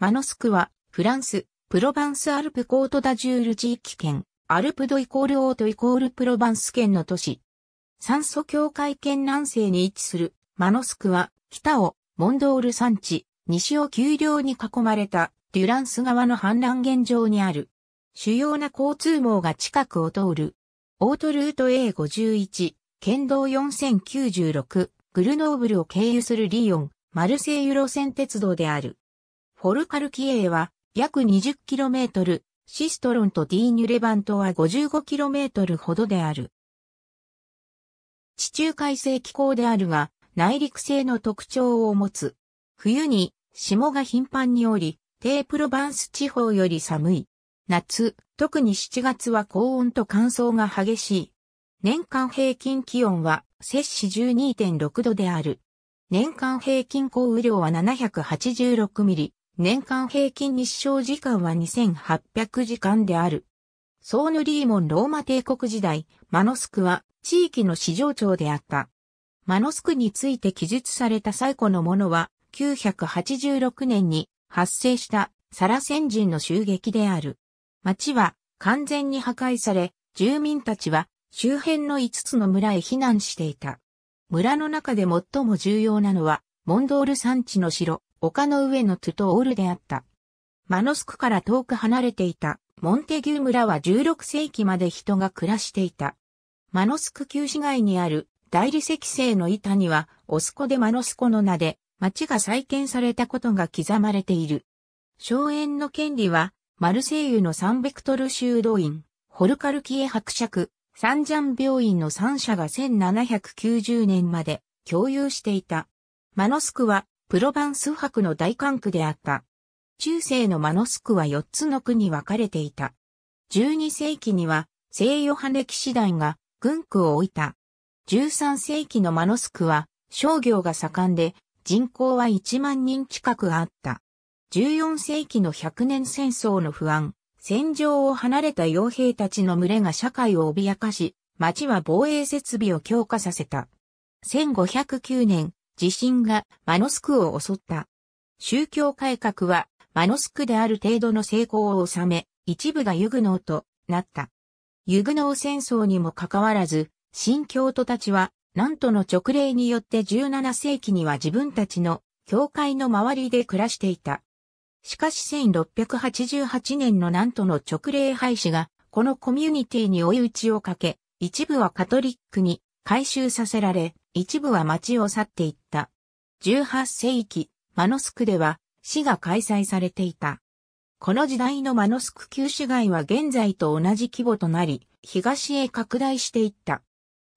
マノスクは、フランス、プロバンスアルプコートダジュール地域圏、アルプドイコールオートイコールプロバンス圏の都市。酸素境界圏南西に位置する、マノスクは、北を、モンドール山地、西を丘陵に囲まれた、デュランス川の氾濫現状にある。主要な交通網が近くを通る。オートルート A51、県道4096、グルノーブルを経由するリヨン、マルセイユ路線鉄道である。フォルカルキエーは約 20km、シストロンとディーニュレバントは 55km ほどである。地中海性気候であるが、内陸性の特徴を持つ。冬に霜が頻繁におり、低プロバンス地方より寒い。夏、特に7月は高温と乾燥が激しい。年間平均気温は摂氏12.6度である。年間平均降雨量は786ミリ。年間平均日照時間は2800時間である。ソーヌリーモンローマ帝国時代、マノスクは地域の市場長であった。マノスクについて記述された最古のものは、986年に発生したサラ先人の襲撃である。町は完全に破壊され、住民たちは周辺の5つの村へ避難していた。村の中で最も重要なのは、モンドール山地の城、丘の上のトゥトオールであった。マノスクから遠く離れていたモンテギュ村は16世紀まで人が暮らしていた。マノスク旧市街にある大理石製の板にはオスコでマノスコの名で町が再建されたことが刻まれている。荘園の権利はマルセイユのサンベクトル修道院、ホルカルキエ伯爵、サンジャン病院の3社が1790年まで共有していた。マノスクはプロヴァンス博の大管区であった。中世のマノスクは4つの区に分かれていた。12世紀には西ヨハネ騎士団が軍区を置いた。13世紀のマノスクは商業が盛んで人口は1万人近くあった。14世紀の100年戦争の不安、戦場を離れた傭兵たちの群れが社会を脅かし、町は防衛設備を強化させた。1509年、地震がマノスクを襲った。宗教改革はマノスクである程度の成功を収め、一部がユグノーとなった。ユグノー戦争にもかかわらず、新教徒たちは、なんとの直令によって17世紀には自分たちの教会の周りで暮らしていた。しかし1688年のなんとの直令廃止が、このコミュニティに追い打ちをかけ、一部はカトリックに、回収させられ、一部は町を去っていった。18世紀、マノスクでは、市が開催されていた。この時代のマノスク旧市街は現在と同じ規模となり、東へ拡大していった。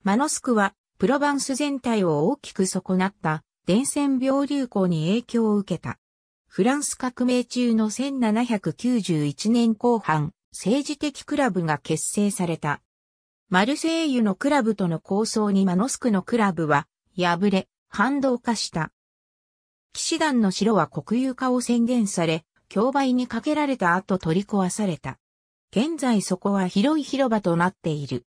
マノスクは、プロバンス全体を大きく損なった、伝染病流行に影響を受けた。フランス革命中の1791年後半、政治的クラブが結成された。マルセイユのクラブとの構想にマノスクのクラブは敗れ、反動化した。騎士団の城は国有化を宣言され、競売にかけられた後取り壊された。現在そこは広い広場となっている。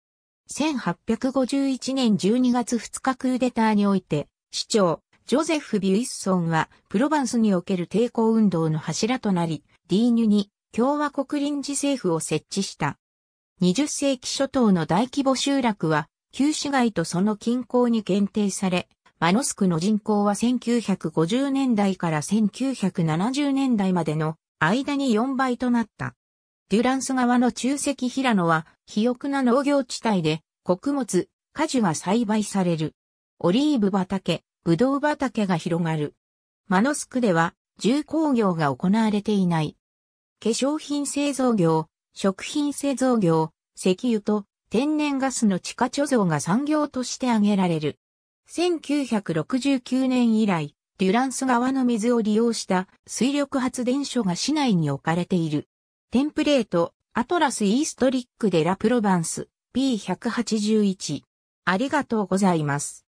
1851年12月2日クーデターにおいて、市長、ジョゼフ・ビュイッソンは、プロバンスにおける抵抗運動の柱となり、ディーニュに共和国臨時政府を設置した。20世紀初頭の大規模集落は、旧市街とその近郊に限定され、マノスクの人口は1950年代から1970年代までの間に4倍となった。デュランス側の中石平野は、肥沃な農業地帯で、穀物、果樹が栽培される。オリーブ畑、ブドウ畑が広がる。マノスクでは、重工業が行われていない。化粧品製造業、食品製造業、石油と天然ガスの地下貯蔵が産業として挙げられる。1969年以来、デュランス川の水を利用した水力発電所が市内に置かれている。テンプレート、アトラスイーストリックでラプロバンス、P181。ありがとうございます。